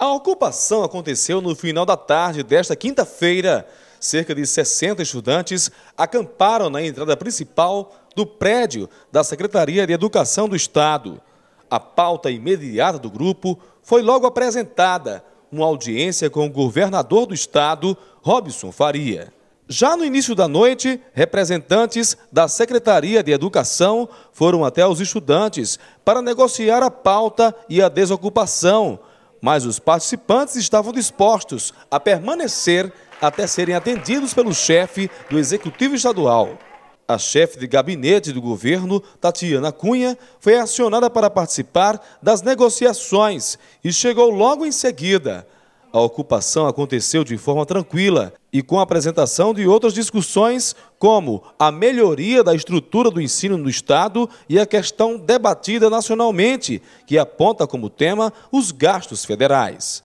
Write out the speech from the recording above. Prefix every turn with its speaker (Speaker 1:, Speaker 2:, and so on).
Speaker 1: A ocupação aconteceu no final da tarde desta quinta-feira. Cerca de 60 estudantes acamparam na entrada principal do prédio da Secretaria de Educação do Estado. A pauta imediata do grupo foi logo apresentada, uma audiência com o governador do estado, Robson Faria. Já no início da noite, representantes da Secretaria de Educação foram até os estudantes para negociar a pauta e a desocupação mas os participantes estavam dispostos a permanecer até serem atendidos pelo chefe do Executivo Estadual. A chefe de gabinete do governo, Tatiana Cunha, foi acionada para participar das negociações e chegou logo em seguida a ocupação aconteceu de forma tranquila e com a apresentação de outras discussões, como a melhoria da estrutura do ensino no Estado e a questão debatida nacionalmente, que aponta como tema os gastos federais.